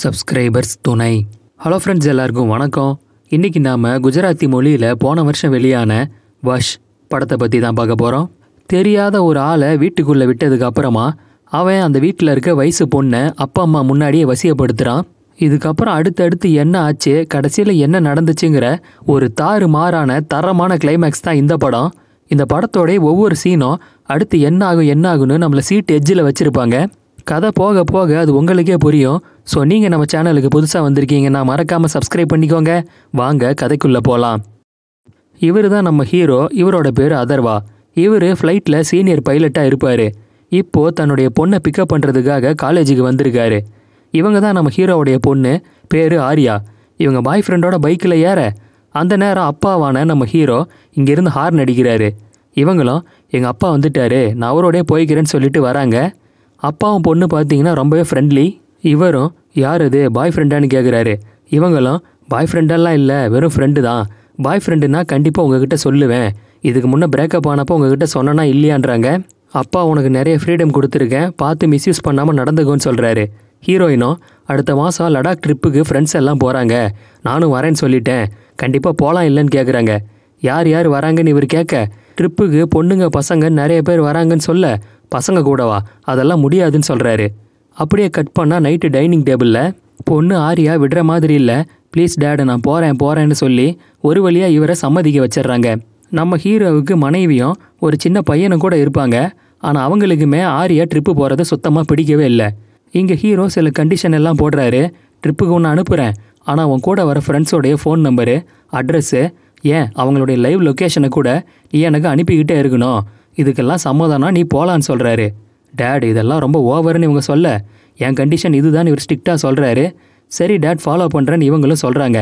subscribers துணை hello friends எல்லாருக்கும் வணக்கம் இன்னைக்கு நாம் குஜராத்தி மொழியில் போன வருஷம் வெளியான வஷ் படத்தை பற்றி தான் பார்க்க போகிறோம் தெரியாத ஒரு ஆளை வீட்டுக்குள்ளே விட்டதுக்கு அப்புறமா அவன் அந்த வீட்டில் இருக்க வயசு பொண்ணை அப்பா அம்மா முன்னாடியே வசியப்படுத்துகிறான் இதுக்கப்புறம் அடுத்தடுத்து என்ன ஆச்சு கடைசியில் என்ன நடந்துச்சுங்கிற ஒரு தாறு மாறான தரமான கிளைமேக்ஸ் தான் இந்த படம் இந்த படத்தோடைய ஒவ்வொரு சீனும் அடுத்து என்ன ஆகும் என்ன ஆகுன்னு நம்மளை சீட் எஜ்ஜில் வச்சுருப்பாங்க கதை போக போக அது உங்களுக்கே புரியும் ஸோ நீங்கள் நம்ம சேனலுக்கு புதுசாக வந்திருக்கீங்கன்னா மறக்காமல் சப்ஸ்கிரைப் பண்ணிக்கோங்க வாங்க கதைக்குள்ளே போகலாம் இவர் தான் நம்ம ஹீரோ இவரோட பேர் அதர்வா இவர் ஃப்ளைட்டில் சீனியர் பைலட்டாக இருப்பார் இப்போது தன்னுடைய பொண்ணை பிக்கப் பண்ணுறதுக்காக காலேஜுக்கு வந்திருக்காரு இவங்க தான் நம்ம ஹீரோவுடைய பொண்ணு பேர் ஆர்யா இவங்க பாய் ஃப்ரெண்டோட பைக்கில் ஏற அந்த நேரம் அப்பாவான நம்ம ஹீரோ இங்கேருந்து ஹார்ன் அடிக்கிறாரு இவங்களும் எங்கள் அப்பா வந்துட்டாரு நான் அவரோடே போய்க்கிறேன்னு சொல்லிட்டு வராங்க அப்பாவும் பொண்ணு பார்த்தீங்கன்னா ரொம்பவே ஃப்ரெண்ட்லி இவரும் யார் அது பாய் ஃப்ரெண்டான்னு கேட்குறாரு இவங்களும் பாய் ஃப்ரெண்டெல்லாம் இல்லை வெறும் ஃப்ரெண்டு தான் பாய் ஃப்ரெண்டுன்னா கண்டிப்பாக உங்ககிட்ட சொல்லுவேன் இதுக்கு முன்னே பிரேக்கப் ஆனப்போ உங்ககிட்ட சொன்னனா இல்லையான்றாங்க அப்பா உனக்கு நிறைய ஃப்ரீடம் கொடுத்துருக்கேன் பார்த்து மிஸ்யூஸ் பண்ணாமல் நடந்துக்கோன்னு சொல்கிறாரு ஹீரோயினும் அடுத்த மாதம் லடாக் ட்ரிப்புக்கு ஃப்ரெண்ட்ஸ் எல்லாம் போகிறாங்க நானும் வரேன்னு சொல்லிட்டேன் கண்டிப்பாக போகலாம் இல்லைன்னு கேட்குறாங்க யார் யார் வராங்கன்னு இவர் கேட்க ட்ரிப்புக்கு பொண்ணுங்க பசங்க நிறைய பேர் வராங்கன்னு சொல்ல பசங்க கூடவா அதெல்லாம் முடியாதுன்னு சொல்கிறாரு அப்படியே கட் பண்ணால் நைட்டு டைனிங் டேபிளில் பொண்ணு ஆரியா விடுற மாதிரி இல்லை ப்ளீஸ் டேடு நான் போகிறேன் போகிறேன்னு சொல்லி ஒரு வழியாக இவரை சம்மதிக்க வச்சிடுறாங்க நம்ம ஹீரோவுக்கு மனைவியும் ஒரு சின்ன பையனும் கூட இருப்பாங்க ஆனால் அவங்களுக்குமே ஆரியா ட்ரிப்பு போகிறத சுத்தமாக பிடிக்கவே இல்லை இங்கே ஹீரோ சில கண்டிஷன் எல்லாம் போடுறாரு ட்ரிப்புக்கு ஒன்று அனுப்புகிறேன் ஆனால் உன் கூட வர ஃப்ரெண்ட்ஸோடைய ஃபோன் நம்பரு அட்ரஸ்ஸு ஏன் அவங்களுடைய லைவ் லொக்கேஷனை கூட நீ எனக்கு அனுப்பிக்கிட்டே இருக்கணும் இதுக்கெல்லாம் சம்மதானா நீ போகலான்னு சொல்கிறாரு டேட் இதெல்லாம் ரொம்ப ஓவர்னு இவங்க சொல்ல என் கண்டிஷன் இதுதான் இவர் ஸ்ட்ரிக்டாக சொல்கிறாரு சரி டேட் ஃபாலோ பண்ணுறேன்னு இவங்களும் சொல்கிறாங்க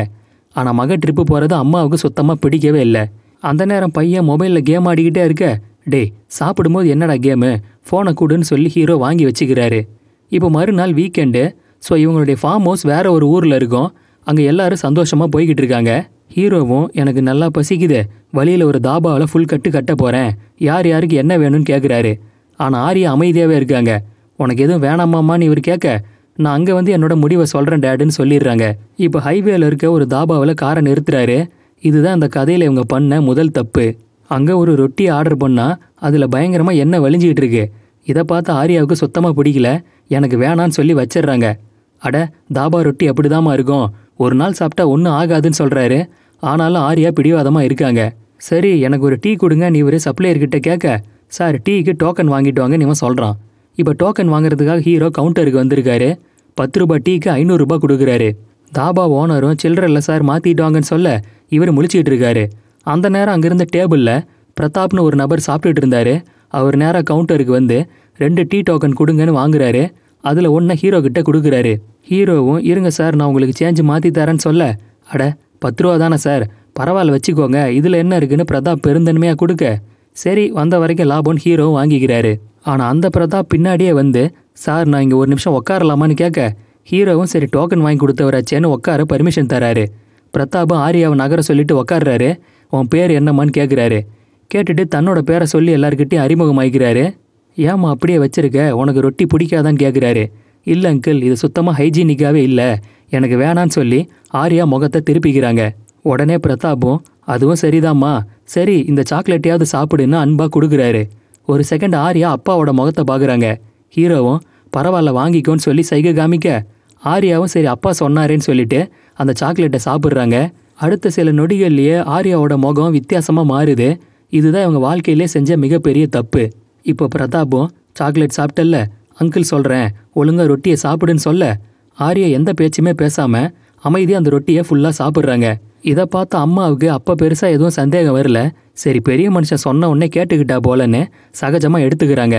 ஆனால் மக ட்ரிப்பு போகிறது அம்மாவுக்கு சுத்தமாக பிடிக்கவே இல்லை அந்த நேரம் பையன் மொபைலில் கேம் ஆடிக்கிட்டே இருக்க டே சாப்பிடும்போது என்னடா கேமு ஃபோனை கூடுன்னு சொல்லி ஹீரோ வாங்கி வச்சுக்கிறாரு இப்போ மறுநாள் வீக்கெண்டு ஸோ இவங்களுடைய ஃபார்ம் ஹவுஸ் வேறு ஒரு ஊரில் இருக்கும் அங்கே எல்லோரும் சந்தோஷமாக போய்கிட்டு இருக்காங்க ஹீரோவும் எனக்கு நல்லா பசிக்குது வழியில் ஒரு தாபாவில் ஃபுல் கட்டு கட்ட போகிறேன் யார் யாருக்கு என்ன வேணும்னு கேட்குறாரு ஆனால் ஆரியா அமைதியாகவே இருக்காங்க உனக்கு எதுவும் வேணாமாமான்னு இவர் கேட்க நான் அங்கே வந்து என்னோட முடிவை சொல்கிறேன் டேடுன்னு சொல்லிடுறாங்க இப்போ ஹைவேல இருக்க ஒரு தாபாவில் காரை நிறுத்துறாரு இதுதான் அந்த கதையில் இவங்க பண்ண முதல் தப்பு அங்கே ஒரு ரொட்டி ஆர்டர் பண்ணால் அதில் பயங்கரமாக எண்ணெய் வலிஞ்சிக்கிட்டு இருக்கு இதை பார்த்து ஆரியாவுக்கு சுத்தமாக பிடிக்கல எனக்கு வேணான்னு சொல்லி வச்சிடுறாங்க அட தாபா ரொட்டி அப்படிதாம்மா இருக்கும் ஒரு நாள் சாப்பிட்டா ஒன்றும் ஆகாதுன்னு சொல்கிறாரு ஆனாலும் ஆரியா பிடிவாதமாக இருக்காங்க சரி எனக்கு ஒரு டீ கொடுங்க நீ ஒரு சப்ளையர்கிட்ட கேட்க சார் டீக்கு டோக்கன் வாங்கிட்டு வாங்கன்னு நீவன் சொல்கிறான் இப்போ டோக்கன் வாங்குறதுக்காக ஹீரோ கவுண்டருக்கு வந்திருக்காரு பத்து ரூபாய் டீக்கு ஐநூறுரூபா கொடுக்குறாரு தாபா ஓனரும் சில்லற சார் மாற்றிட்டாங்கன்னு சொல்ல இவர் முழிச்சிக்கிட்டு இருக்காரு அந்த நேரம் அங்கேருந்த டேபிளில் பிரதாப்னு ஒரு நபர் சாப்பிட்டுட்டு இருந்தாரு அவர் நேராக கவுண்டருக்கு வந்து ரெண்டு டீ டோக்கன் கொடுங்கன்னு வாங்குறாரு அதில் ஒன்றை ஹீரோ கிட்ட கொடுக்குறாரு ஹீரோவும் இருங்க சார் நான் உங்களுக்கு சேஞ்சு மாற்றி தரேன்னு சொல்ல அட பத்து ரூபா தானே சார் பரவாயில்ல வச்சுக்கோங்க இதில் என்ன இருக்குன்னு பிரதாப் பெருந்தன்மையாக கொடுக்க சரி வந்த வரைக்கும் லாபம்னு ஹீரோ வாங்கிக்கிறாரு ஆனால் அந்த பிரதாப் பின்னாடியே வந்து சார் நான் இங்கே ஒரு நிமிஷம் உட்காரலாமான்னு கேட்க ஹீரோவும் சரி டோக்கன் வாங்கி கொடுத்தவராச்சேன்னு உட்கார பர்மிஷன் தராரு பிரதாபும் ஆரியாவை நகர சொல்லிட்டு உக்காடுறாரு உன் பேர் என்னம்மான்னு கேட்குறாரு கேட்டுட்டு தன்னோட பேரை சொல்லி எல்லாருக்கிட்டையும் ஆகிக்கிறாரு ஏம்மா அப்படியே வச்சிருக்க உனக்கு ரொட்டி பிடிக்காதான்னு கேட்குறாரு இல்லை அங்கிள் இது சுத்தமாக ஹைஜீனிக்காகவே இல்லை எனக்கு வேணான்னு சொல்லி ஆர்யா முகத்தை திருப்பிக்கிறாங்க உடனே பிரதாப்பும் அதுவும் சரிதாம்மா சரி இந்த சாக்லேட்டையாவது சாப்பிடுன்னு அன்பாக கொடுக்குறாரு ஒரு செகண்ட் ஆர்யா அப்பாவோட முகத்தை பார்க்குறாங்க ஹீரோவும் பரவாயில்ல வாங்கிக்கோன்னு சொல்லி சைகை காமிக்க ஆர்யாவும் சரி அப்பா சொன்னாரேன்னு சொல்லிட்டு அந்த சாக்லேட்டை சாப்பிட்றாங்க அடுத்த சில நொடிகள்லேயே ஆர்யாவோட முகம் வித்தியாசமாக மாறுது இதுதான் இவங்க வாழ்க்கையிலே செஞ்ச மிகப்பெரிய தப்பு இப்போ பிரதாப்பும் சாக்லேட் சாப்பிட்டல்ல அங்கிள் சொல்கிறேன் ஒழுங்காக ரொட்டியை சாப்பிடுன்னு சொல்ல ஆரியா எந்த பேச்சுமே பேசாமல் அமைதி அந்த ரொட்டியை ஃபுல்லாக சாப்பிட்றாங்க இதை பார்த்த அம்மாவுக்கு அப்போ பெருசாக எதுவும் சந்தேகம் வரல சரி பெரிய மனுஷன் சொன்ன உடனே கேட்டுக்கிட்டா போலன்னு சகஜமாக எடுத்துக்கிறாங்க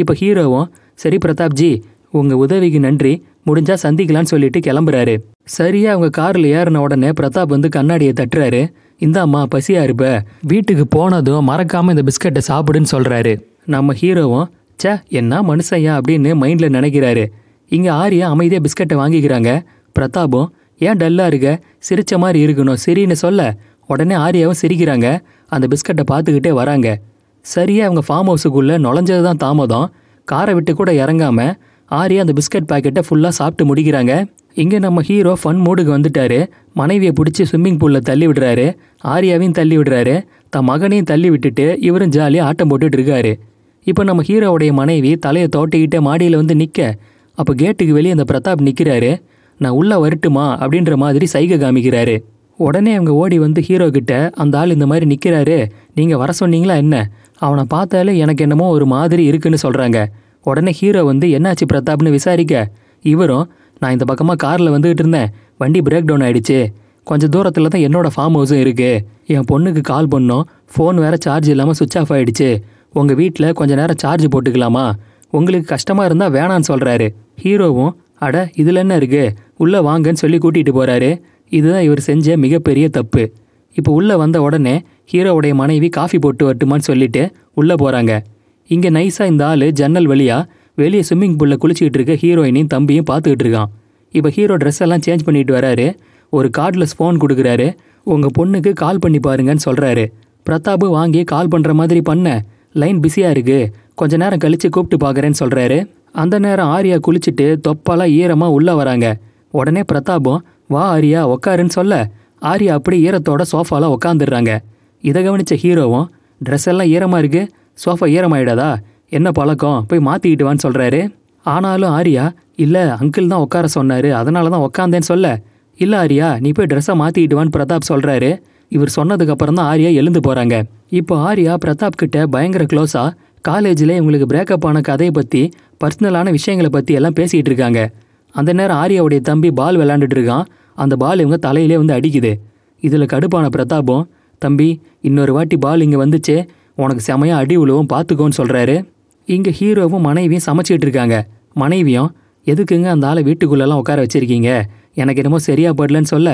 இப்போ ஹீரோவும் சரி பிரதாப்ஜி உங்கள் உதவிக்கு நன்றி முடிஞ்சா சந்திக்கலான்னு சொல்லிட்டு கிளம்புறாரு சரியா அவங்க காரில் ஏறின உடனே பிரதாப் வந்து கண்ணாடியை தட்டுறாரு இந்தாம்மா பசியா இருப்ப வீட்டுக்கு போனதும் மறக்காம இந்த பிஸ்கட்டை சாப்பிடுன்னு சொல்றாரு நம்ம ஹீரோவும் சே என்ன மனுஷையா அப்படின்னு மைண்டில் நினைக்கிறாரு இங்கே ஆரியா அமைதியாக பிஸ்கட்டை வாங்கிக்கிறாங்க பிரதாபும் ஏன் டல்லாக இருக்க சிரிச்ச மாதிரி இருக்கணும் சரின்னு சொல்ல உடனே ஆரியாவும் சிரிக்கிறாங்க அந்த பிஸ்கட்டை பார்த்துக்கிட்டே வராங்க சரியாக அவங்க ஃபார்ம் ஹவுஸுக்குள்ளே நுழைஞ்சது தான் தாமதம் காரை விட்டு கூட இறங்காமல் ஆரியா அந்த பிஸ்கட் பாக்கெட்டை ஃபுல்லாக சாப்பிட்டு முடிக்கிறாங்க இங்கே நம்ம ஹீரோ ஃபன் மூடுக்கு வந்துட்டாரு மனைவியை பிடிச்சி ஸ்விம்மிங் பூலில் தள்ளி விடுறாரு ஆரியாவையும் தள்ளி விடுறாரு தன் மகனையும் தள்ளி விட்டுட்டு இவரும் ஜாலியாக ஆட்டம் போட்டுட்டு இருக்காரு இப்போ நம்ம ஹீரோவுடைய மனைவி தலையை தோட்டிக்கிட்டே மாடியில் வந்து நிற்க அப்போ கேட்டுக்கு வெளியே அந்த பிரதாப் நிற்கிறாரு நான் உள்ளே வரட்டுமா அப்படின்ற மாதிரி சைகை காமிக்கிறாரு உடனே அவங்க ஓடி வந்து ஹீரோ கிட்ட அந்த ஆள் இந்த மாதிரி நிற்கிறாரு நீங்கள் வர சொன்னீங்களா என்ன அவனை பார்த்தாலே எனக்கு என்னமோ ஒரு மாதிரி இருக்குன்னு சொல்கிறாங்க உடனே ஹீரோ வந்து என்னாச்சு பிரதாப்னு விசாரிக்க இவரும் நான் இந்த பக்கமாக காரில் வந்துகிட்டு இருந்தேன் வண்டி பிரேக் டவுன் ஆகிடுச்சு கொஞ்சம் தூரத்தில் தான் என்னோடய ஃபார்ம் ஹவுஸும் இருக்குது என் பொண்ணுக்கு கால் பண்ணோம் ஃபோன் வேறு சார்ஜ் இல்லாமல் சுவிச் ஆஃப் ஆகிடுச்சு உங்கள் வீட்டில் கொஞ்சம் நேரம் சார்ஜ் போட்டுக்கலாமா உங்களுக்கு கஷ்டமாக இருந்தால் வேணான்னு சொல்கிறாரு ஹீரோவும் அட இதில் என்ன இருக்குது உள்ளே வாங்கன்னு சொல்லி கூட்டிகிட்டு போகிறாரு இதுதான் இவர் செஞ்ச மிகப்பெரிய தப்பு இப்போ உள்ளே வந்த உடனே ஹீரோவுடைய மனைவி காஃபி போட்டு வரட்டுமான்னு சொல்லிட்டு உள்ளே போகிறாங்க இங்கே நைஸாக இந்த ஆள் ஜன்னல் வழியாக வெளியே ஸ்விம்மிங் பூலில் குளிச்சிக்கிட்டு இருக்க ஹீரோயினையும் தம்பியும் பார்த்துக்கிட்டு இருக்கான் இப்போ ஹீரோ ட்ரெஸ் எல்லாம் சேஞ்ச் பண்ணிட்டு வராரு ஒரு கார்ட்லெஸ் ஃபோன் கொடுக்குறாரு உங்கள் பொண்ணுக்கு கால் பண்ணி பாருங்கன்னு சொல்கிறாரு பிரதாப் வாங்கி கால் பண்ணுற மாதிரி பண்ண லைன் பிஸியாக இருக்குது கொஞ்ச நேரம் கழித்து கூப்பிட்டு பார்க்குறேன்னு சொல்கிறாரு அந்த நேரம் ஆரியா குளிச்சுட்டு தொப்பாலாம் ஈரமாக உள்ளே வராங்க உடனே பிரதாபம் வா ஆரியா உக்காருன்னு சொல்ல ஆரியா அப்படி ஈரத்தோட சோஃபாலாம் உக்காந்துடுறாங்க இதை கவனித்த ஹீரோவும் ட்ரெஸ் எல்லாம் ஈரமாக இருக்குது சோஃபா ஈரமாயிடாதா என்ன பழக்கம் போய் மாற்றிக்கிட்டு வான்னு சொல்கிறாரு ஆனாலும் ஆரியா இல்லை அங்கிள் தான் உட்கார சொன்னார் அதனால தான் உக்காந்தேன்னு சொல்ல இல்லை ஆரியா நீ போய் ட்ரெஸ்ஸை மாற்றிக்கிட்டுவான்னு பிரதாப் சொல்கிறாரு இவர் சொன்னதுக்கப்புறம் தான் ஆரியா எழுந்து போகிறாங்க இப்போ ஆரியா பிரதாப் கிட்ட பயங்கர க்ளோஸாக காலேஜில் இவங்களுக்கு பிரேக்கப் ஆன கதையை பற்றி பர்சனலான விஷயங்களை பற்றி எல்லாம் பேசிகிட்டு இருக்காங்க அந்த நேரம் ஆரியாவுடைய தம்பி பால் விளாண்டுட்டு இருக்கான் அந்த பால் இவங்க தலையிலே வந்து அடிக்குது இதில் கடுப்பான பிரதாபம் தம்பி இன்னொரு வாட்டி பால் இங்கே வந்துச்சே உனக்கு செமையாக அடி உழுவும் பார்த்துக்கோன்னு சொல்கிறாரு இங்கே ஹீரோவும் மனைவியும் சமைச்சிக்கிட்டு இருக்காங்க மனைவியும் எதுக்குங்க அந்த ஆளை வீட்டுக்குள்ளெல்லாம் உட்கார வச்சுருக்கீங்க எனக்கு என்னமோ சரியாக படலன்னு சொல்ல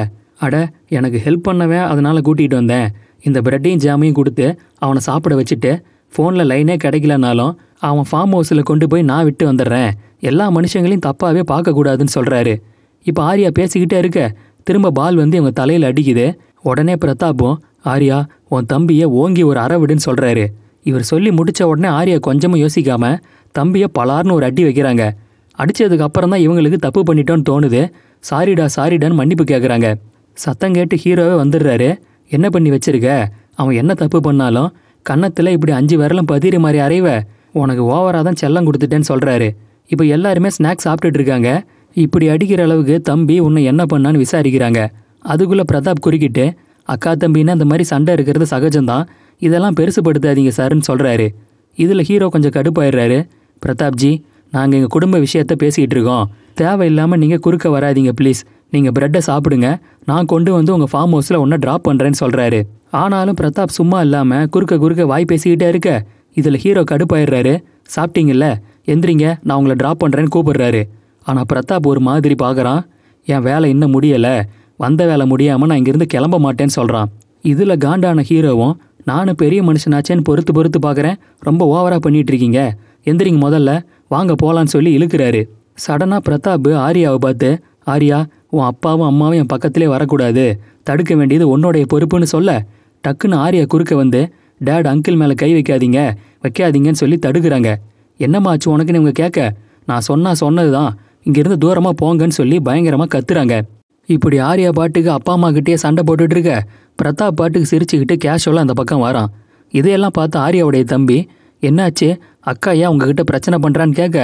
அட எனக்கு ஹெல்ப் பண்ணவே அதனால் கூட்டிகிட்டு வந்தேன் இந்த ப்ரெட்டையும் ஜாமையும் கொடுத்து அவனை சாப்பிட வச்சுட்டு ஃபோனில் லைனே கிடைக்கலனாலும் அவன் ஃபார்ம் ஹவுஸில் கொண்டு போய் நான் விட்டு வந்துடுறேன் எல்லா மனுஷங்களையும் தப்பாகவே பார்க்கக்கூடாதுன்னு சொல்கிறாரு இப்போ ஆர்யா பேசிக்கிட்டே இருக்க திரும்ப பால் வந்து இவங்க தலையில் அடிக்குது உடனே பிரதாப்பும் ஆர்யா உன் தம்பியை ஓங்கி ஒரு அறவிடுன்னு சொல்கிறாரு இவர் சொல்லி முடித்த உடனே ஆர்யா கொஞ்சமும் யோசிக்காமல் தம்பியை பலார்னு ஒரு அடி வைக்கிறாங்க அடித்ததுக்கு அப்புறம் தான் இவங்களுக்கு தப்பு பண்ணிட்டோன்னு தோணுது சாரிடா சாரிடான்னு மன்னிப்பு கேட்குறாங்க சத்தம் கேட்டு ஹீரோவே வந்துடுறாரு என்ன பண்ணி வச்சிருக்க அவன் என்ன தப்பு பண்ணாலும் கன்னத்தில் இப்படி அஞ்சு விரலும் பதிகிற மாதிரி அறைவ உனக்கு ஓவராக தான் செல்லம் கொடுத்துட்டேன்னு சொல்கிறாரு இப்போ எல்லாருமே ஸ்நாக்ஸ் சாப்பிட்டுட்டு இருக்காங்க இப்படி அடிக்கிற அளவுக்கு தம்பி உன்னை என்ன பண்ணான்னு விசாரிக்கிறாங்க அதுக்குள்ளே பிரதாப் குறுக்கிட்டு அக்கா தம்பின்னா அந்த மாதிரி சண்டை இருக்கிறது சகஜம்தான் இதெல்லாம் பெருசுப்படுத்தாதீங்க சார்ன்னு சொல்கிறாரு இதில் ஹீரோ கொஞ்சம் கடுப்பாயிடுறாரு பிரதாப்ஜி நாங்கள் எங்கள் குடும்ப விஷயத்த பேசிக்கிட்டு இருக்கோம் தேவையில்லாமல் நீங்கள் குறுக்க வராதிங்க ப்ளீஸ் நீங்கள் ப்ரெட்டை சாப்பிடுங்க நான் கொண்டு வந்து உங்கள் ஃபார்ம் ஹவுஸில் ஒன்றை ட்ராப் பண்ணுறேன்னு சொல்கிறாரு ஆனாலும் பிரதாப் சும்மா இல்லாமல் குறுக்க குறுக்க வாய் பேசிக்கிட்டே இருக்க இதில் ஹீரோ கடுப்பாயிடுறாரு சாப்பிட்டீங்கல்ல எந்திரிங்க நான் உங்களை ட்ராப் பண்ணுறேன்னு கூப்பிடுறாரு ஆனால் பிரதாப் ஒரு மாதிரி பார்க்குறான் என் வேலை இன்னும் முடியலை வந்த வேலை முடியாமல் நான் இங்கேருந்து கிளம்ப மாட்டேன்னு சொல்கிறான் இதில் காண்டான ஹீரோவும் நானும் பெரிய மனுஷனாச்சேன்னு பொறுத்து பொறுத்து பார்க்குறேன் ரொம்ப ஓவராக இருக்கீங்க எந்திரிங்க முதல்ல வாங்க போகலான்னு சொல்லி இழுக்கிறாரு சடனாக பிரதாப் ஆரியாவை பார்த்து ஆரியா உன் அப்பாவும் அம்மாவும் என் பக்கத்திலே வரக்கூடாது தடுக்க வேண்டியது உன்னோடைய பொறுப்புன்னு சொல்ல டக்குன்னு ஆரியா குறுக்க வந்து டேட் அங்கிள் மேலே கை வைக்காதீங்க வைக்காதீங்கன்னு சொல்லி தடுக்கிறாங்க என்னம்மா ஆச்சு உனக்குன்னு இவங்க கேட்க நான் சொன்னால் சொன்னது தான் இங்கேருந்து தூரமாக போங்கன்னு சொல்லி பயங்கரமாக கத்துறாங்க இப்படி ஆரியா பாட்டுக்கு அப்பா அம்மா கிட்டேயே சண்டை போட்டுட்டு இருக்க பிரதாப் பாட்டுக்கு சிரிச்சுக்கிட்டு கேஷுவலாக அந்த பக்கம் வரான் இதையெல்லாம் பார்த்து ஆரியாவுடைய தம்பி என்னாச்சு அக்கா ஏன் உங்ககிட்ட பிரச்சனை பண்ணுறான்னு கேட்க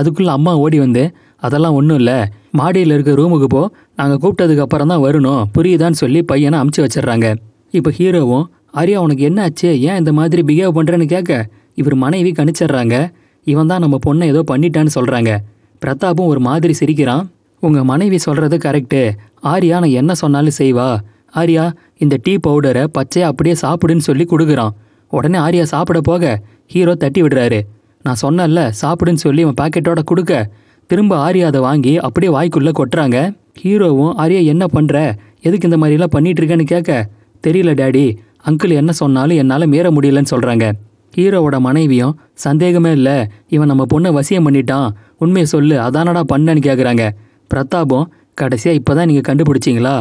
அதுக்குள்ளே அம்மா ஓடி வந்து அதெல்லாம் ஒன்றும் இல்லை மாடியில் இருக்க ரூமுக்கு போ நாங்கள் கூப்பிட்டதுக்கு அப்புறம் தான் வரணும் புரியுதான்னு சொல்லி பையனை அமுச்சு வச்சிடுறாங்க இப்போ ஹீரோவும் அரியா உனக்கு என்ன ஆச்சு ஏன் இந்த மாதிரி பிஹேவ் பண்ணுறேன்னு கேட்க இவர் மனைவி கணிச்சிட்றாங்க இவன் தான் நம்ம பொண்ணை ஏதோ பண்ணிட்டான்னு சொல்கிறாங்க பிரதாப்பும் ஒரு மாதிரி சிரிக்கிறான் உங்கள் மனைவி சொல்கிறது கரெக்டு ஆரியா நான் என்ன சொன்னாலும் செய்வா ஆரியா இந்த டீ பவுடரை பச்சையை அப்படியே சாப்பிடுன்னு சொல்லி கொடுக்குறான் உடனே ஆரியா சாப்பிட போக ஹீரோ தட்டி விடுறாரு நான் சொன்னல சாப்பிடுன்னு சொல்லி இவன் பாக்கெட்டோட கொடுக்க திரும்ப ஆரியா அதை வாங்கி அப்படியே வாய்க்குள்ளே கொட்டுறாங்க ஹீரோவும் ஆரியா என்ன பண்ணுற எதுக்கு இந்த மாதிரிலாம் பண்ணிகிட்ருக்கேன்னு கேட்க தெரியல டேடி அங்கிள் என்ன சொன்னாலும் என்னால் மீற முடியலன்னு சொல்கிறாங்க ஹீரோவோட மனைவியும் சந்தேகமே இல்லை இவன் நம்ம பொண்ணை வசியம் பண்ணிட்டான் உண்மையை சொல்லு அதானடா பண்ணன்னு கேட்குறாங்க பிரதாபம் கடைசியாக இப்போ தான் நீங்கள் கண்டுபிடிச்சிங்களா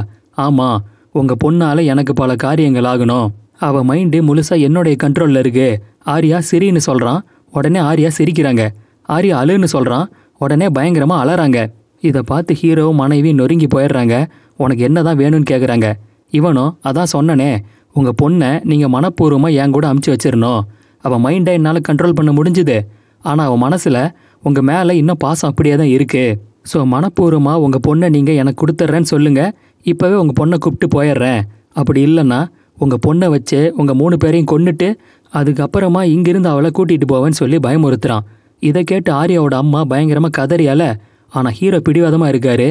ஆமாம் உங்கள் பொண்ணால் எனக்கு பல காரியங்கள் ஆகணும் அவள் மைண்டு முழுசாக என்னுடைய கண்ட்ரோலில் இருக்கு ஆரியா சிரின்னு சொல்கிறான் உடனே ஆரியா சிரிக்கிறாங்க ஆரியா அழுன்னு சொல்கிறான் உடனே பயங்கரமாக அலறாங்க இதை பார்த்து ஹீரோவும் மனைவி நொறுங்கி போயிடுறாங்க உனக்கு என்ன தான் வேணும்னு கேட்குறாங்க இவனும் அதான் சொன்னனே உங்கள் பொண்ணை நீங்கள் மனப்பூர்வமாக என் கூட அமுச்சு வச்சிடணும் அவன் மைண்டை என்னால் கண்ட்ரோல் பண்ண முடிஞ்சுது ஆனால் அவன் மனசில் உங்கள் மேலே இன்னும் பாசம் அப்படியே தான் இருக்குது ஸோ மனப்பூர்வமாக உங்கள் பொண்ணை நீங்கள் எனக்கு கொடுத்துட்றேன்னு சொல்லுங்கள் இப்போவே உங்கள் பொண்ணை கூப்பிட்டு போயிடுறேன் அப்படி இல்லைன்னா உங்கள் பொண்ணை வச்சு உங்கள் மூணு பேரையும் கொண்டுட்டு அதுக்கப்புறமா இங்கிருந்து அவளை கூட்டிகிட்டு போவேன்னு சொல்லி பயமுறுத்துறான் இதை கேட்டு ஆரியாவோட அம்மா பயங்கரமாக கதறியால ஆனால் ஹீரோ பிடிவாதமாக இருக்காரு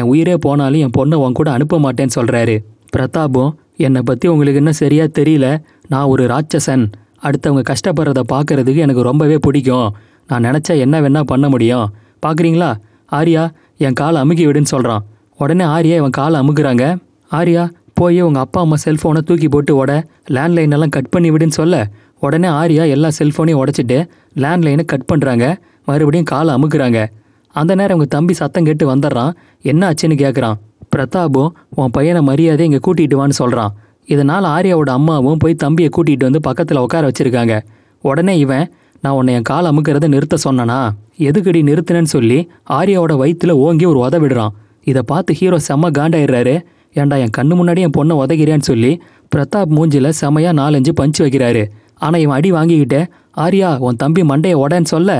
என் உயிரே போனாலும் என் பொண்ணை உன் கூட அனுப்ப மாட்டேன்னு சொல்கிறாரு பிரதாபம் என்னை பற்றி உங்களுக்கு இன்னும் சரியாக தெரியல நான் ஒரு ராட்சசன் அடுத்தவங்க கஷ்டப்படுறத பார்க்குறதுக்கு எனக்கு ரொம்பவே பிடிக்கும் நான் நினச்சா என்ன வேணால் பண்ண முடியும் பார்க்குறீங்களா ஆரியா என் காலை அமுக்கி விடுன்னு சொல்கிறான் உடனே ஆரியா இவன் காலை அமுக்குறாங்க ஆரியா போய் உங்கள் அப்பா அம்மா செல்ஃபோனை தூக்கி போட்டு உட லேண்ட்லைன் எல்லாம் கட் பண்ணி விடுன்னு சொல்ல உடனே ஆரியா எல்லா செல்ஃபோனையும் உடச்சிட்டு லேண்ட்லைனை கட் பண்ணுறாங்க மறுபடியும் காலை அமுக்குறாங்க அந்த நேரம் உங்கள் தம்பி சத்தம் கேட்டு வந்துடுறான் என்ன ஆச்சுன்னு கேட்குறான் பிரதாப்பும் உன் பையனை மரியாதை இங்கே கூட்டிகிட்டு வான்னு சொல்கிறான் இதனால் ஆரியாவோட அம்மாவும் போய் தம்பியை கூட்டிகிட்டு வந்து பக்கத்தில் உட்கார வச்சுருக்காங்க உடனே இவன் நான் உன்னை என் கால் அமுக்கிறத நிறுத்த சொன்னனா எதுக்கடி நிறுத்தினேன்னு சொல்லி ஆரியாவோட வயிற்றுல ஓங்கி ஒரு உத விடுறான் இதை பார்த்து ஹீரோ செம்ம காண்டாயிடுறாரு ஏண்டா என் கண்ணு முன்னாடி என் பொண்ணை உதகிறியான்னு சொல்லி பிரதாப் மூஞ்சில் செமையாக நாலஞ்சு பஞ்சு வைக்கிறாரு ஆனால் இவன் அடி வாங்கிக்கிட்டு ஆரியா உன் தம்பி மண்டையை உடன்னு சொல்ல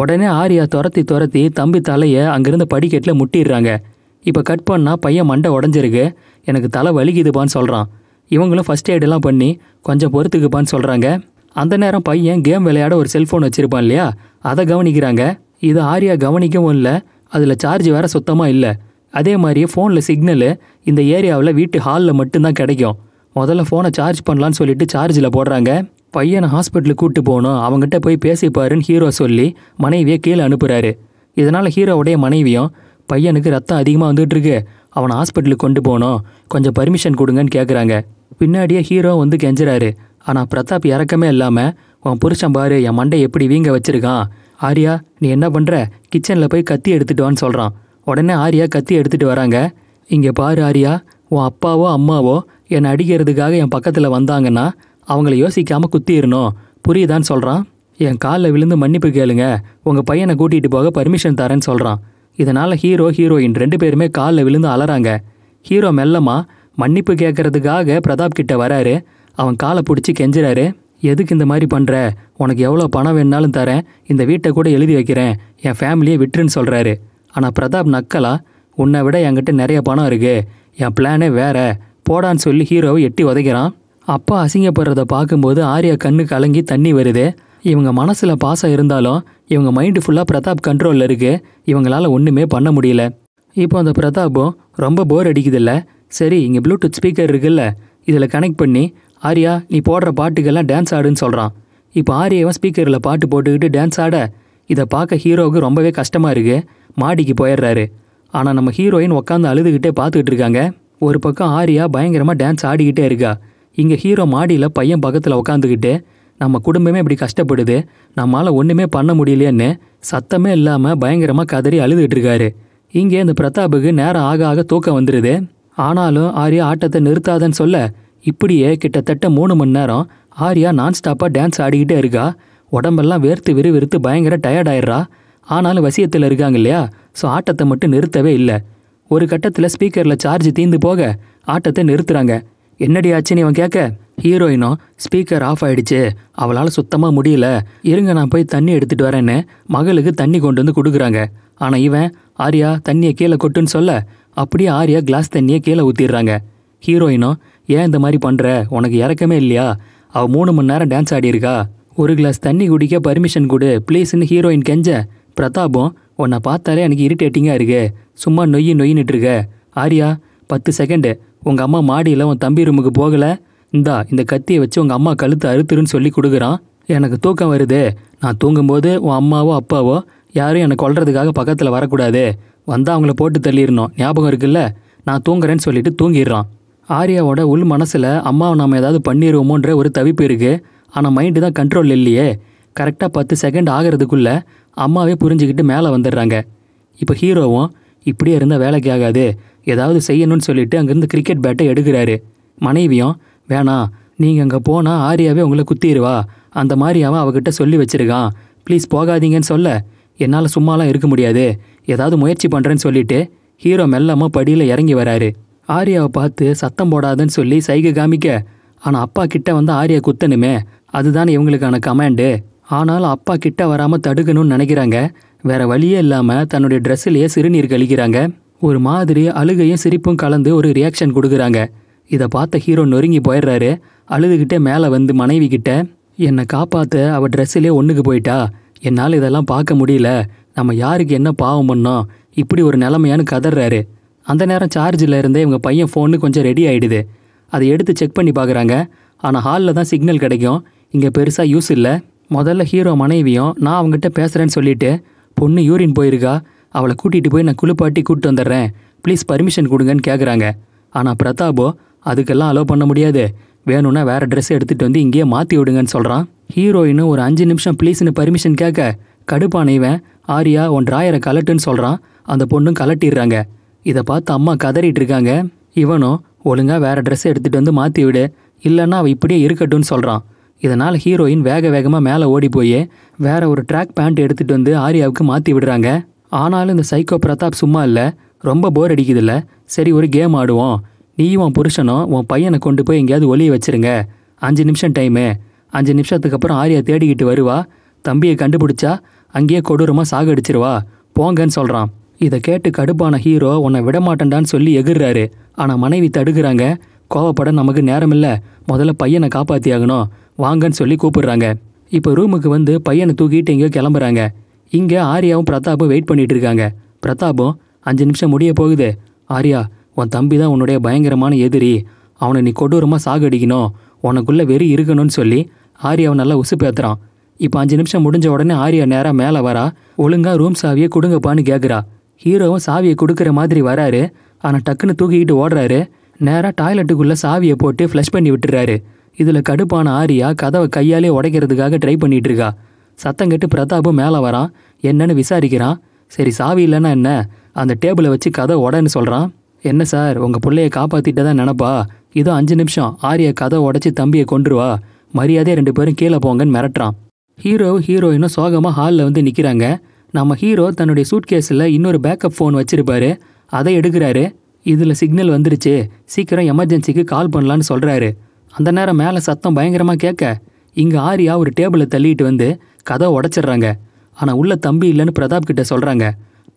உடனே ஆரியா துரத்தி துரத்தி தம்பி தலையை அங்கேருந்து படிக்கட்டில் முட்டிடுறாங்க இப்போ கட் பண்ணால் பையன் மண்டை உடஞ்சிருக்கு எனக்கு தலை வலிக்குதுப்பான்னு சொல்கிறான் இவங்களும் ஃபர்ஸ்ட் எய்டெல்லாம் பண்ணி கொஞ்சம் பொறுத்துக்குப்பான்னு சொல்கிறாங்க அந்த நேரம் பையன் கேம் விளையாட ஒரு செல்ஃபோன் வச்சுருப்பான் இல்லையா அதை கவனிக்கிறாங்க இது ஆரியா கவனிக்கவும் இல்லை அதில் சார்ஜ் வேறு சுத்தமாக இல்லை அதே மாதிரி ஃபோனில் சிக்னலு இந்த ஏரியாவில் வீட்டு ஹாலில் மட்டும்தான் கிடைக்கும் முதல்ல ஃபோனை சார்ஜ் பண்ணலான்னு சொல்லிட்டு சார்ஜில் போடுறாங்க பையனை ஹாஸ்பிட்டலுக்கு கூப்பிட்டு போகணும் அவங்ககிட்ட போய் பேசிப்பாருன்னு ஹீரோ சொல்லி மனைவியை கீழே அனுப்புகிறாரு இதனால் ஹீரோவுடைய மனைவியும் பையனுக்கு ரத்தம் அதிகமாக வந்துட்டுருக்கு அவனை ஹாஸ்பிட்டலுக்கு கொண்டு போனோம் கொஞ்சம் பர்மிஷன் கொடுங்கன்னு கேட்குறாங்க பின்னாடியே ஹீரோ வந்து கெஞ்சுறாரு ஆனால் பிரதாப் இறக்கமே இல்லாமல் உன் புருஷன் பாரு என் மண்டை எப்படி வீங்க வச்சிருக்கான் ஆரியா நீ என்ன பண்ணுற கிச்சனில் போய் கத்தி எடுத்துகிட்டு வான்னு சொல்கிறான் உடனே ஆரியா கத்தி எடுத்துகிட்டு வராங்க இங்கே பாரு ஆரியா உன் அப்பாவோ அம்மாவோ என்னை அடிக்கிறதுக்காக என் பக்கத்தில் வந்தாங்கன்னா அவங்கள யோசிக்காமல் குத்திடணும் புரியுதான்னு சொல்கிறான் என் காலில் விழுந்து மன்னிப்பு கேளுங்க உங்கள் பையனை கூட்டிகிட்டு போக பர்மிஷன் தரேன்னு சொல்கிறான் இதனால் ஹீரோ ஹீரோயின் ரெண்டு பேருமே காலில் விழுந்து அலறாங்க ஹீரோ மெல்லமாக மன்னிப்பு கேட்கறதுக்காக பிரதாப் கிட்ட வராரு அவன் காலை பிடிச்சி கெஞ்சுறாரு எதுக்கு இந்த மாதிரி பண்ணுற உனக்கு எவ்வளோ பணம் வேணுனாலும் தரேன் இந்த வீட்டை கூட எழுதி வைக்கிறேன் என் ஃபேமிலியை விட்டுருன்னு சொல்கிறாரு ஆனால் பிரதாப் நக்கலா உன்னை விட என்கிட்ட நிறைய பணம் இருக்குது என் பிளானே வேற போடான்னு சொல்லி ஹீரோவை எட்டி உதைக்கிறான் அப்பா அசிங்கப்படுறத பார்க்கும்போது ஆரியா கண்ணு கலங்கி தண்ணி வருது இவங்க மனசில் பாசம் இருந்தாலும் இவங்க மைண்டு ஃபுல்லாக பிரதாப் கண்ட்ரோலில் இருக்குது இவங்களால் ஒன்றுமே பண்ண முடியல இப்போ அந்த பிரதாப்பும் ரொம்ப போர் அடிக்குதுல்ல சரி இங்கே ப்ளூடூத் ஸ்பீக்கர் இருக்குல்ல இதில் கனெக்ட் பண்ணி ஆரியா நீ போடுற பாட்டுக்கெல்லாம் டான்ஸ் ஆடுன்னு சொல்கிறான் இப்போ ஆரியாவும் ஸ்பீக்கரில் பாட்டு போட்டுக்கிட்டு டான்ஸ் ஆட இதை பார்க்க ஹீரோவுக்கு ரொம்பவே கஷ்டமாக இருக்குது மாடிக்கு போயிடுறாரு ஆனால் நம்ம ஹீரோயின் உட்காந்து அழுதுகிட்டே பார்த்துக்கிட்டு இருக்காங்க ஒரு பக்கம் ஆரியா பயங்கரமாக டான்ஸ் ஆடிக்கிட்டே இருக்கா இங்கே ஹீரோ மாடியில் பையன் பக்கத்தில் உட்காந்துக்கிட்டு நம்ம குடும்பமே இப்படி கஷ்டப்படுது நம்மளால் ஒன்றுமே பண்ண முடியலையேன்னு சத்தமே இல்லாமல் பயங்கரமாக கதறி அழுதுகிட்ருக்காரு இருக்காரு இங்கே இந்த பிரதாப்புக்கு நேரம் ஆக ஆக தூக்கம் வந்துடுது ஆனாலும் ஆர்யா ஆட்டத்தை நிறுத்தாதன்னு சொல்ல இப்படியே கிட்டத்தட்ட மூணு மணி நேரம் ஆர்யா நான் ஸ்டாப்பாக டான்ஸ் ஆடிக்கிட்டே இருக்கா உடம்பெல்லாம் வேர்த்து விறுவிறுத்து பயங்கர டயர்டாயிடுறா ஆனாலும் வசியத்தில் இருக்காங்க இல்லையா ஸோ ஆட்டத்தை மட்டும் நிறுத்தவே இல்லை ஒரு கட்டத்தில் ஸ்பீக்கரில் சார்ஜ் தீந்து போக ஆட்டத்தை நிறுத்துகிறாங்க என்னடி ஆச்சுன்னு இவன் கேட்க ஹீரோயினும் ஸ்பீக்கர் ஆஃப் ஆயிடுச்சு அவளால் சுத்தமாக முடியல இருங்க நான் போய் தண்ணி எடுத்துகிட்டு வரேன்னு மகளுக்கு தண்ணி கொண்டு வந்து கொடுக்குறாங்க ஆனால் இவன் ஆர்யா தண்ணியை கீழே கொட்டுன்னு சொல்ல அப்படியே ஆர்யா கிளாஸ் தண்ணியை கீழே ஊற்றிடுறாங்க ஹீரோயினும் ஏன் இந்த மாதிரி பண்ணுற உனக்கு இறக்கமே இல்லையா அவள் மூணு மணி நேரம் டான்ஸ் ஆடியிருக்கா ஒரு கிளாஸ் தண்ணி குடிக்க பர்மிஷன் கொடு ப்ளீஸ்னு ஹீரோயின் கெஞ்ச பிரதாபம் உன்னை பார்த்தாலே எனக்கு இரிட்டேட்டிங்காக இருக்கு சும்மா நொய்யி நொய்யின்னுட்டு ஆரியா ஆர்யா பத்து செகண்டு உங்கள் அம்மா மாடியில் உன் தம்பி ரூமுக்கு போகலை இந்தா இந்த கத்தியை வச்சு உங்கள் அம்மா கழுத்து அறுத்துருன்னு சொல்லி கொடுக்குறான் எனக்கு தூக்கம் வருது நான் தூங்கும்போது உன் அம்மாவோ அப்பாவோ யாரும் என்னை கொல்றதுக்காக பக்கத்தில் வரக்கூடாது வந்தால் அவங்கள போட்டு தள்ளிடணும் ஞாபகம் இருக்குல்ல நான் தூங்குறேன்னு சொல்லிட்டு தூங்கிடுறான் ஆரியாவோட உள் மனசில் அம்மாவை நாம் ஏதாவது பண்ணிடுவோமோன்ற ஒரு தவிப்பு இருக்குது ஆனால் மைண்டு தான் கண்ட்ரோல் இல்லையே கரெக்டாக பத்து செகண்ட் ஆகிறதுக்குள்ளே அம்மாவே புரிஞ்சுக்கிட்டு மேலே வந்துடுறாங்க இப்போ ஹீரோவும் இப்படியே இருந்தால் வேலைக்கு ஆகாது ஏதாவது செய்யணும்னு சொல்லிட்டு அங்கேருந்து கிரிக்கெட் பேட்டை எடுக்கிறாரு மனைவியும் வேணாம் நீங்கள் அங்கே போனால் ஆரியாவே உங்களை குத்திடுவா அந்த மாதிரி அவன் அவகிட்ட சொல்லி வச்சிருக்கான் ப்ளீஸ் போகாதீங்கன்னு சொல்ல என்னால் சும்மாலாம் இருக்க முடியாது ஏதாவது முயற்சி பண்ணுறேன்னு சொல்லிட்டு ஹீரோ மெல்லமாக படியில் இறங்கி வராரு ஆரியாவை பார்த்து சத்தம் போடாதுன்னு சொல்லி சைகை காமிக்க ஆனால் அப்பா கிட்ட வந்து ஆரியா குத்தணுமே அதுதான் இவங்களுக்கான கமாண்டு ஆனாலும் அப்பா கிட்ட வராமல் தடுக்கணும்னு நினைக்கிறாங்க வேற வழியே இல்லாமல் தன்னுடைய ட்ரெஸ்ஸிலேயே சிறுநீர் கழிக்கிறாங்க ஒரு மாதிரி அழுகையும் சிரிப்பும் கலந்து ஒரு ரியாக்ஷன் கொடுக்குறாங்க இதை பார்த்த ஹீரோ நொறுங்கி போயிடுறாரு அழுதுகிட்டே மேலே வந்து மனைவி கிட்ட என்னை காப்பாற்ற அவள் ட்ரெஸ்ஸிலே ஒன்றுக்கு போயிட்டா என்னால் இதெல்லாம் பார்க்க முடியல நம்ம யாருக்கு என்ன பாவம் பண்ணோம் இப்படி ஒரு நிலமையான்னு கதறாரு அந்த நேரம் சார்ஜில் இருந்தே இவங்க பையன் ஃபோனு கொஞ்சம் ரெடி ஆகிடுது அதை எடுத்து செக் பண்ணி பார்க்குறாங்க ஆனால் ஹாலில் தான் சிக்னல் கிடைக்கும் இங்கே பெருசாக யூஸ் இல்லை முதல்ல ஹீரோ மனைவியும் நான் அவங்ககிட்ட பேசுகிறேன்னு சொல்லிவிட்டு பொண்ணு யூரின் போயிருக்கா அவளை கூட்டிகிட்டு போய் நான் குளிப்பாட்டி கூப்பிட்டு வந்துடுறேன் ப்ளீஸ் பர்மிஷன் கொடுங்கன்னு கேட்குறாங்க ஆனால் பிரதாபோ அதுக்கெல்லாம் அலோவ் பண்ண முடியாது வேணும்னா வேறு ட்ரெஸ் எடுத்துகிட்டு வந்து இங்கேயே மாற்றி விடுங்கன்னு சொல்கிறான் ஹீரோயினு ஒரு அஞ்சு நிமிஷம் ப்ளீஸ்னு பர்மிஷன் கேட்க இவன் ஆரியா உன் ட்ராயரை கலட்டுன்னு சொல்கிறான் அந்த பொண்ணும் கலட்டிடுறாங்க இதை பார்த்து அம்மா கதறிட்டு இருக்காங்க இவனும் ஒழுங்காக வேறு ட்ரெஸ் எடுத்துகிட்டு வந்து மாற்றி விடு இல்லைன்னா அவள் இப்படியே இருக்கட்டும்னு சொல்கிறான் இதனால் ஹீரோயின் வேக வேகமாக மேலே ஓடி போய் வேற ஒரு ட்ராக் பேண்ட் எடுத்துகிட்டு வந்து ஆரியாவுக்கு மாற்றி விடுறாங்க ஆனாலும் இந்த சைக்கோ பிரதாப் சும்மா இல்லை ரொம்ப போர் அடிக்குதுல்ல சரி ஒரு கேம் ஆடுவோம் நீ உன் புருஷனும் உன் பையனை கொண்டு போய் எங்கேயாவது ஒளிய வச்சிருங்க அஞ்சு நிமிஷம் டைமு அஞ்சு நிமிஷத்துக்கு அப்புறம் ஆரியா தேடிக்கிட்டு வருவா தம்பியை கண்டுபிடிச்சா அங்கேயே கொடூரமாக சாகடிச்சிருவா போங்கன்னு சொல்கிறான் இதை கேட்டு கடுப்பான ஹீரோ உன்னை விடமாட்டேன்டான்னு சொல்லி எகிர்றாரு ஆனால் மனைவி தடுக்கிறாங்க கோவப்பட நமக்கு நேரம் இல்லை முதல்ல பையனை காப்பாற்றியாகணும் வாங்கன்னு சொல்லி கூப்பிடுறாங்க இப்போ ரூமுக்கு வந்து பையனை தூக்கிட்டு எங்கேயோ கிளம்புறாங்க இங்கே ஆரியாவும் பிரதாப்பும் வெயிட் பண்ணிட்டு இருக்காங்க பிரதாப்பும் அஞ்சு நிமிஷம் முடிய போகுது ஆரியா உன் தம்பி தான் உன்னுடைய பயங்கரமான எதிரி அவனை நீ கொடூரமாக சாகடிக்கணும் உனக்குள்ளே வெறி இருக்கணும்னு சொல்லி ஆரியாவை நல்லா உசு பேத்துறான் இப்போ அஞ்சு நிமிஷம் முடிஞ்ச உடனே ஆரியா நேராக மேலே வரா ஒழுங்காக ரூம் சாவியை கொடுங்கப்பான்னு கேட்குறா ஹீரோவும் சாவியை கொடுக்குற மாதிரி வராரு ஆனால் டக்குன்னு தூக்கிக்கிட்டு ஓடுறாரு நேராக டாய்லெட்டுக்குள்ளே சாவியை போட்டு ஃப்ளஷ் பண்ணி விட்டுறாரு இதில் கடுப்பான ஆரியா கதவை கையாலே உடைக்கிறதுக்காக ட்ரை பண்ணிகிட்டு இருக்கா சத்தம் கெட்டு பிரதாப்பும் மேலே வரான் என்னன்னு விசாரிக்கிறான் சரி சாவி இல்லைன்னா என்ன அந்த டேபிளை வச்சு கதை உடன்னு சொல்கிறான் என்ன சார் உங்கள் பிள்ளைய காப்பாற்றிட்டு தான் நினப்பா இதோ அஞ்சு நிமிஷம் ஆரிய கதை உடச்சி தம்பியை கொண்டுருவா மரியாதையே ரெண்டு பேரும் கீழே போங்கன்னு மிரட்டுறான் ஹீரோ ஹீரோயினும் சோகமாக ஹாலில் வந்து நிற்கிறாங்க நம்ம ஹீரோ தன்னுடைய சூட்கேஸில் இன்னொரு பேக்கப் ஃபோன் வச்சிருப்பாரு அதை எடுக்கிறாரு இதில் சிக்னல் வந்துருச்சு சீக்கிரம் எமர்ஜென்சிக்கு கால் பண்ணலான்னு சொல்கிறாரு அந்த நேரம் மேலே சத்தம் பயங்கரமாக கேட்க இங்கே ஆரியா ஒரு டேபிளை தள்ளிட்டு வந்து கதை உடச்சிட்றாங்க ஆனால் உள்ள தம்பி இல்லைன்னு பிரதாப் கிட்ட சொல்கிறாங்க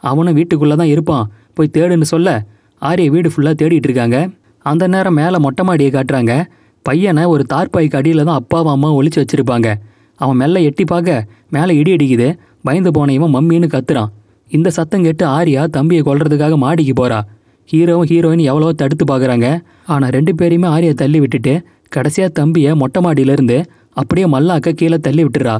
அவனும் வீட்டுக்குள்ளே தான் இருப்பான் போய் தேடுன்னு சொல்ல ஆரிய வீடு ஃபுல்லாக தேடிட்டு இருக்காங்க அந்த நேரம் மேலே மொட்டை மாடியை காட்டுறாங்க பையனை ஒரு தார்பாய்க்கு அடியில் தான் அப்பாவும் அம்மா ஒழிச்சு வச்சுருப்பாங்க அவன் மெல்ல எட்டி பார்க்க மேலே இடி அடிக்குது பயந்து போன இவன் மம்மின்னு கத்துறான் இந்த சத்தம் கேட்டு ஆரியா தம்பியை கொல்றதுக்காக மாடிக்கு போகிறா ஹீரோவும் ஹீரோயின் எவ்வளோ தடுத்து பார்க்குறாங்க ஆனால் ரெண்டு பேரையுமே ஆரியை தள்ளி விட்டுட்டு கடைசியாக தம்பியை மொட்டை மாடியிலேருந்து அப்படியே மல்லாக்க கீழே தள்ளி விட்டுறா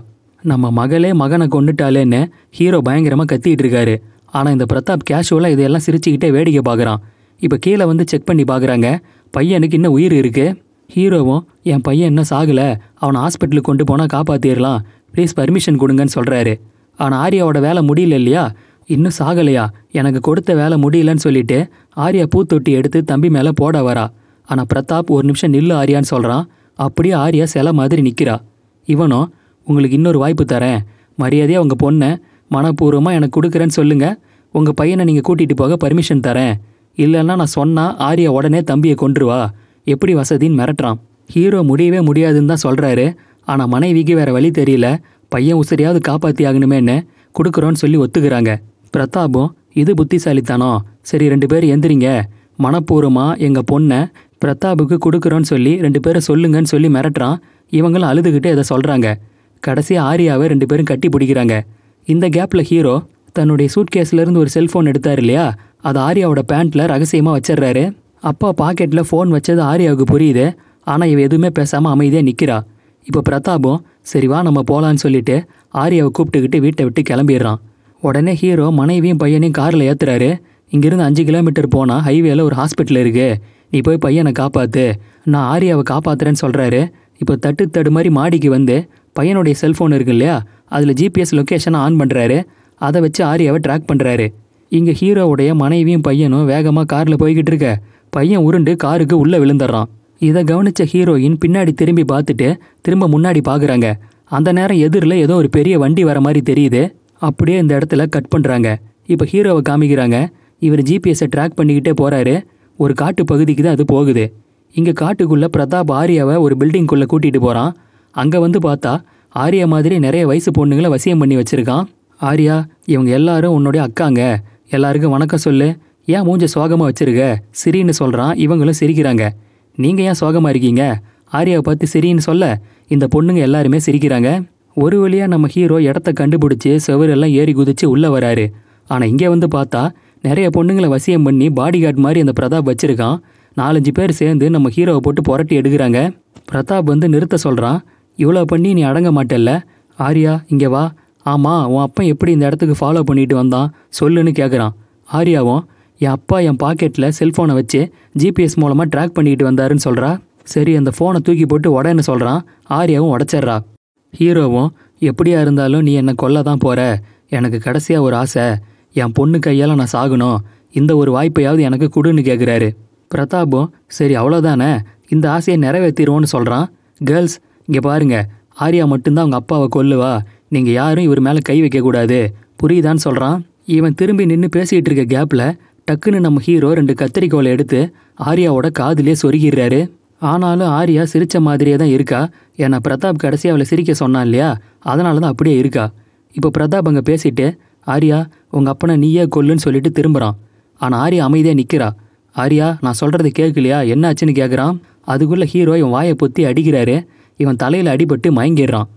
நம்ம மகளே மகனை கொண்டுட்டாலேன்னு ஹீரோ பயங்கரமாக கத்திக்கிட்டு இருக்காரு ஆனால் இந்த பிரதாப் கேஷுவலாக இதையெல்லாம் சிரிச்சுக்கிட்டே வேடிக்கை பார்க்குறான் இப்போ கீழே வந்து செக் பண்ணி பார்க்குறாங்க பையனுக்கு இன்னும் உயிர் இருக்குது ஹீரோவும் என் பையன் இன்னும் சாகலை அவனை ஹாஸ்பிட்டலுக்கு கொண்டு போனால் காப்பாற்றிடலாம் ப்ளீஸ் பர்மிஷன் கொடுங்கன்னு சொல்கிறாரு ஆனால் ஆரியாவோட வேலை முடியல இல்லையா இன்னும் சாகலையா எனக்கு கொடுத்த வேலை முடியலன்னு சொல்லிட்டு ஆரியா பூத்தொட்டி எடுத்து தம்பி மேலே போட வரா ஆனால் பிரதாப் ஒரு நிமிஷம் நில்லு ஆரியான்னு சொல்கிறான் அப்படியே ஆரியா சில மாதிரி நிற்கிறா இவனும் உங்களுக்கு இன்னொரு வாய்ப்பு தரேன் மரியாதையாக உங்கள் பொண்ணை மனப்பூர்வமாக எனக்கு கொடுக்குறேன்னு சொல்லுங்கள் உங்கள் பையனை நீங்கள் கூட்டிகிட்டு போக பர்மிஷன் தரேன் இல்லைன்னா நான் சொன்னால் ஆரியா உடனே தம்பியை கொன்றுவா எப்படி வசதின்னு மிரட்டுறான் ஹீரோ முடியவே முடியாதுன்னு தான் சொல்கிறாரு ஆனால் மனைவிக்கு வேறு வழி தெரியல பையன் உசரியாவது காப்பாற்றி ஆகணுமேன்னு கொடுக்குறோன்னு சொல்லி ஒத்துக்கிறாங்க பிரதாப்பும் இது புத்திசாலித்தானோ சரி ரெண்டு பேர் எந்திரிங்க மனப்பூர்வமாக எங்கள் பொண்ணை பிரதாபுக்கு கொடுக்குறோன்னு சொல்லி ரெண்டு பேரும் சொல்லுங்கன்னு சொல்லி மிரட்டுறான் இவங்களும் அழுதுகிட்டு இதை சொல்கிறாங்க கடைசியாக ஆரியாவை ரெண்டு பேரும் கட்டி பிடிக்கிறாங்க இந்த கேப்பில் ஹீரோ தன்னுடைய சூட்கேஸ்லேருந்து ஒரு செல்ஃபோன் எடுத்தார் இல்லையா அது ஆரியாவோட பேண்ட்டில் ரகசியமாக வச்சிடுறாரு அப்பா பாக்கெட்டில் ஃபோன் வச்சது ஆரியாவுக்கு புரியுது ஆனால் இவ எதுவுமே பேசாமல் அமைதியாக நிற்கிறா இப்போ பிரதாபும் சரி வா நம்ம போகலான்னு சொல்லிட்டு ஆரியாவை கூப்பிட்டுக்கிட்டு வீட்டை விட்டு கிளம்பிடுறான் உடனே ஹீரோ மனைவியும் பையனையும் காரில் ஏற்றுறாரு இங்கேருந்து அஞ்சு கிலோமீட்டர் போனால் ஹைவேல ஒரு ஹாஸ்பிட்டல் இருக்குது நீ போய் பையனை காப்பாற்று நான் ஆரியாவை காப்பாற்றுறேன்னு சொல்கிறாரு இப்போ தட்டு தடு மாதிரி மாடிக்கு வந்து பையனுடைய செல்ஃபோன் இருக்கு இல்லையா அதில் ஜிபிஎஸ் லொக்கேஷனை ஆன் பண்ணுறாரு அதை வச்சு ஆரியாவை ட்ராக் பண்ணுறாரு இங்கே ஹீரோவுடைய மனைவியும் பையனும் வேகமாக காரில் போய்கிட்டு இருக்க பையன் உருண்டு காருக்கு உள்ளே விழுந்துடுறான் இதை கவனித்த ஹீரோயின் பின்னாடி திரும்பி பார்த்துட்டு திரும்ப முன்னாடி பார்க்குறாங்க அந்த நேரம் எதிரில் ஏதோ ஒரு பெரிய வண்டி வர மாதிரி தெரியுது அப்படியே இந்த இடத்துல கட் பண்ணுறாங்க இப்போ ஹீரோவை காமிக்கிறாங்க இவர் ஜிபிஎஸை ட்ராக் பண்ணிக்கிட்டே போகிறாரு ஒரு காட்டு பகுதிக்கு தான் அது போகுது இங்கே காட்டுக்குள்ளே பிரதாப் ஆரியாவை ஒரு பில்டிங்குள்ளே கூட்டிகிட்டு போகிறான் அங்கே வந்து பார்த்தா ஆரியா மாதிரி நிறைய வயசு பொண்ணுங்களை வசியம் பண்ணி வச்சுருக்கான் ஆரியா இவங்க எல்லாரும் உன்னுடைய அக்காங்க எல்லாருக்கும் வணக்கம் சொல்லு ஏன் மூஞ்ச சோகமாக வச்சிருக்க சிரின்னு சொல்கிறான் இவங்களும் சிரிக்கிறாங்க நீங்கள் ஏன் சோகமாக இருக்கீங்க ஆரியாவை பார்த்து சிரின்னு சொல்ல இந்த பொண்ணுங்க எல்லாருமே சிரிக்கிறாங்க ஒரு வழியாக நம்ம ஹீரோ இடத்த கண்டுபிடிச்சி செவரெல்லாம் ஏறி குதித்து உள்ளே வராரு ஆனால் இங்கே வந்து பார்த்தா நிறைய பொண்ணுங்களை வசியம் பண்ணி பாடி கார்டு மாதிரி அந்த பிரதாப் வச்சுருக்கான் நாலஞ்சு பேர் சேர்ந்து நம்ம ஹீரோவை போட்டு புரட்டி எடுக்கிறாங்க பிரதாப் வந்து நிறுத்த சொல்கிறான் இவ்வளோ பண்ணி நீ அடங்க மாட்டேல்ல ஆரியா இங்கே வா ஆமாம் உன் அப்பா எப்படி இந்த இடத்துக்கு ஃபாலோ பண்ணிட்டு வந்தான் சொல்லுன்னு கேட்குறான் ஆரியாவும் என் அப்பா என் பாக்கெட்டில் செல்ஃபோனை வச்சு ஜிபிஎஸ் மூலமாக ட்ராக் பண்ணிட்டு வந்தாருன்னு சொல்கிறா சரி அந்த ஃபோனை தூக்கி போட்டு உடனே சொல்கிறான் ஆரியாவும் உடச்சிட்றா ஹீரோவும் எப்படியா இருந்தாலும் நீ என்னை கொல்ல தான் போகிற எனக்கு கடைசியாக ஒரு ஆசை என் பொண்ணு கையால் நான் சாகணும் இந்த ஒரு வாய்ப்பையாவது எனக்கு கொடுன்னு கேட்குறாரு பிரதாபும் சரி அவ்வளோதானே இந்த ஆசையை நிறைவேற்றிடுவோன்னு சொல்கிறான் கேர்ள்ஸ் இங்கே பாருங்கள் ஆரியா மட்டும்தான் அவங்க அப்பாவை கொல்லுவா நீங்கள் யாரும் இவர் மேலே கை வைக்கக்கூடாது புரியுதான்னு சொல்கிறான் இவன் திரும்பி நின்று பேசிகிட்டு இருக்க கேப்பில் டக்குன்னு நம்ம ஹீரோ ரெண்டு கத்திரிக்கோலை எடுத்து ஆர்யாவோட காதிலே சொருகிடுறாரு ஆனாலும் ஆர்யா சிரித்த மாதிரியே தான் இருக்கா ஏன்னா பிரதாப் கடைசி அவளை சிரிக்க சொன்னான் இல்லையா அதனால தான் அப்படியே இருக்கா இப்போ பிரதாப் அங்கே பேசிட்டு ஆர்யா உங்கள் அப்பனை நீயே கொல்லுன்னு சொல்லிட்டு திரும்புகிறான் ஆனால் ஆர்யா அமைதியாக நிற்கிறா ஆர்யா நான் சொல்கிறது கேட்கலையா என்னாச்சுன்னு கேட்குறான் அதுக்குள்ளே ஹீரோ இவன் வாயை பொத்தி அடிக்கிறாரு இவன் தலையில் அடிபட்டு மயங்கிடுறான்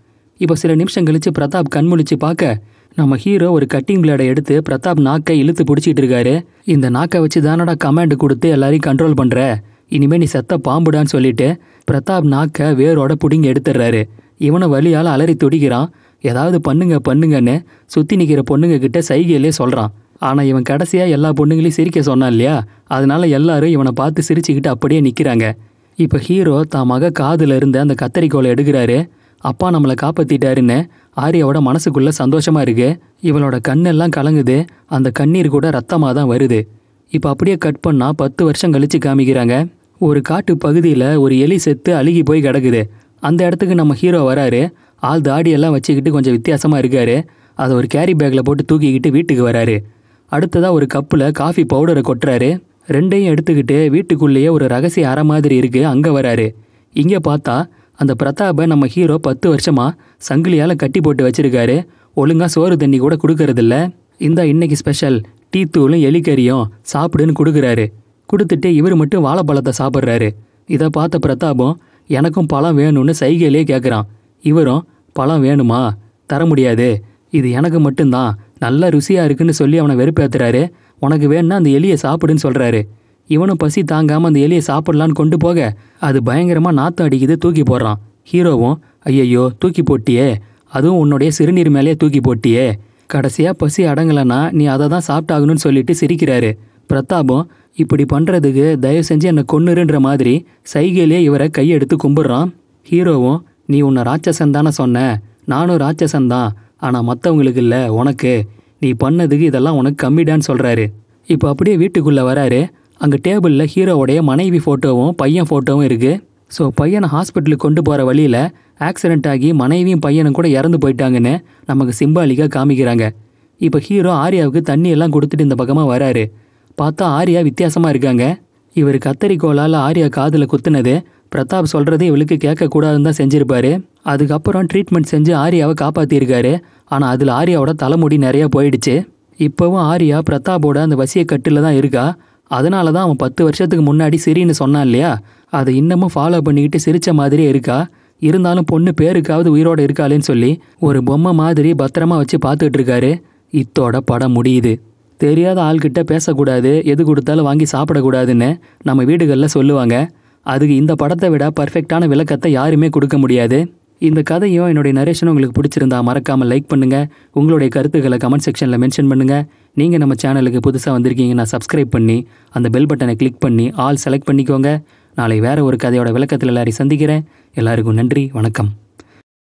இப்போ சில நிமிஷம் கழித்து பிரதாப் கண்முழிச்சு பார்க்க நம்ம ஹீரோ ஒரு கட்டிங் பிளேடை எடுத்து பிரதாப் நாக்கை இழுத்து பிடிச்சிட்டு இருக்காரு இந்த நாக்கை வச்சு தானடா கமாண்ட் கொடுத்து எல்லாரையும் கண்ட்ரோல் பண்ணுற இனிமேல் நீ செத்த பாம்புடான்னு சொல்லிட்டு பிரதாப் நாக்கை வேரோட புடிங்கி எடுத்துடுறாரு இவனை வழியால் அலறி துடிக்கிறான் ஏதாவது பண்ணுங்க பண்ணுங்கன்னு சுற்றி நிற்கிற பொண்ணுங்க கிட்ட சைகையிலே சொல்கிறான் ஆனால் இவன் கடைசியாக எல்லா பொண்ணுங்களையும் சிரிக்க சொன்னான் இல்லையா அதனால எல்லாரும் இவனை பார்த்து சிரிச்சுக்கிட்டு அப்படியே நிற்கிறாங்க இப்போ ஹீரோ தான் மக காதில் இருந்த அந்த கத்தரிக்கோலை எடுக்கிறாரு அப்பா நம்மளை காப்பாற்றிட்டாருன்னு ஆரியாவோட மனசுக்குள்ளே சந்தோஷமாக இருக்கு இவளோட கண்ணெல்லாம் கலங்குது அந்த கண்ணீர் கூட ரத்தமாக தான் வருது இப்போ அப்படியே கட் பண்ணால் பத்து வருஷம் கழித்து காமிக்கிறாங்க ஒரு காட்டு பகுதியில் ஒரு எலி செத்து அழுகி போய் கிடக்குது அந்த இடத்துக்கு நம்ம ஹீரோ வராரு ஆள் தாடியெல்லாம் வச்சுக்கிட்டு கொஞ்சம் வித்தியாசமாக இருக்கார் அதை ஒரு கேரி பேக்கில் போட்டு தூக்கிக்கிட்டு வீட்டுக்கு வராரு அடுத்ததாக ஒரு கப்பில் காஃபி பவுடரை கொட்டுறாரு ரெண்டையும் எடுத்துக்கிட்டு வீட்டுக்குள்ளேயே ஒரு ரகசிய அற மாதிரி இருக்குது அங்கே வராரு இங்கே பார்த்தா அந்த பிரதாபை நம்ம ஹீரோ பத்து வருஷமாக சங்கிலியால் கட்டி போட்டு வச்சுருக்காரு ஒழுங்காக சோறு தண்ணி கூட கொடுக்கறதில்ல இந்த இன்னைக்கு ஸ்பெஷல் டீ தூளும் எலிக்கறியும் சாப்பிடுன்னு கொடுக்குறாரு கொடுத்துட்டு இவர் மட்டும் வாழைப்பழத்தை சாப்பிட்றாரு இதை பார்த்த பிரதாபம் எனக்கும் பழம் வேணும்னு சைகையிலே கேட்குறான் இவரும் பழம் வேணுமா தர முடியாது இது எனக்கு மட்டும்தான் நல்லா ருசியாக இருக்குன்னு சொல்லி அவனை வெறுப்பேற்றுறாரு உனக்கு வேணும்னா அந்த எலியை சாப்பிடுன்னு சொல்கிறாரு இவனும் பசி தாங்காமல் அந்த எலியை சாப்பிடலான்னு கொண்டு போக அது பயங்கரமாக நாத்தம் அடிக்குது தூக்கி போடுறான் ஹீரோவும் ஐயையோ தூக்கி போட்டியே அதுவும் உன்னுடைய சிறுநீர் மேலேயே தூக்கி போட்டியே கடைசியாக பசி அடங்கலன்னா நீ அதை தான் சாப்பிட்டாகணும்னு சொல்லிட்டு சிரிக்கிறாரு பிரதாபம் இப்படி பண்ணுறதுக்கு தயவு செஞ்சு என்னை கொன்னுருன்ற மாதிரி சைகையிலே இவரை கையெடுத்து கும்பிட்றான் ஹீரோவும் நீ உன்னை ராட்சசன் தானே சொன்ன நானும் ராட்சசன் தான் ஆனால் மற்றவங்களுக்கு இல்லை உனக்கு நீ பண்ணதுக்கு இதெல்லாம் உனக்கு கம்மிடான்னு சொல்கிறாரு இப்போ அப்படியே வீட்டுக்குள்ளே வராரு அங்கே டேபிளில் ஹீரோவுடைய மனைவி ஃபோட்டோவும் பையன் ஃபோட்டோவும் இருக்குது ஸோ பையனை ஹாஸ்பிட்டலுக்கு கொண்டு போகிற வழியில் ஆக்சிடெண்ட் ஆகி மனைவியும் பையனும் கூட இறந்து போயிட்டாங்கன்னு நமக்கு சிம்பாலிக்காக காமிக்கிறாங்க இப்போ ஹீரோ ஆர்யாவுக்கு தண்ணியெல்லாம் கொடுத்துட்டு இந்த பக்கமாக வராரு பார்த்தா ஆர்யா வித்தியாசமாக இருக்காங்க இவர் கத்தரிக்கோளால் ஆர்யா காதில் குத்துனது பிரதாப் சொல்கிறது இவளுக்கு கேட்கக்கூடாதுன்னு தான் செஞ்சுருப்பாரு அதுக்கப்புறம் ட்ரீட்மெண்ட் செஞ்சு ஆர்யாவை காப்பாற்றியிருக்காரு ஆனால் அதில் ஆர்யாவோட தலைமுடி நிறையா போயிடுச்சு இப்போவும் ஆர்யா பிரதாப்போட அந்த வசிய கட்டில் தான் இருக்கா அதனால தான் அவன் பத்து வருஷத்துக்கு முன்னாடி சரின்னு சொன்னான் இல்லையா அதை இன்னமும் ஃபாலோ பண்ணிக்கிட்டு சிரித்த மாதிரியே இருக்கா இருந்தாலும் பொண்ணு பேருக்காவது உயிரோடு இருக்காளேன்னு சொல்லி ஒரு பொம்மை மாதிரி பத்திரமா வச்சு பார்த்துக்கிட்டு இருக்காரு இத்தோட படம் முடியுது தெரியாத ஆள்கிட்ட பேசக்கூடாது எது கொடுத்தாலும் வாங்கி சாப்பிடக்கூடாதுன்னு நம்ம வீடுகளில் சொல்லுவாங்க அதுக்கு இந்த படத்தை விட பர்ஃபெக்டான விளக்கத்தை யாருமே கொடுக்க முடியாது இந்த கதையும் என்னுடைய நரேஷனும் உங்களுக்கு பிடிச்சிருந்தா மறக்காமல் லைக் பண்ணுங்கள் உங்களுடைய கருத்துக்களை கமெண்ட் செக்ஷனில் மென்ஷன் பண்ணுங்கள் நீங்கள் நம்ம சேனலுக்கு புதுசாக வந்திருக்கீங்கன்னா சப்ஸ்கிரைப் பண்ணி அந்த பெல் பட்டனை கிளிக் பண்ணி ஆல் செலக்ட் பண்ணிக்கோங்க நாளை வேறு ஒரு கதையோட விளக்கத்தில் எல்லாரையும் சந்திக்கிறேன் எல்லாருக்கும் நன்றி வணக்கம்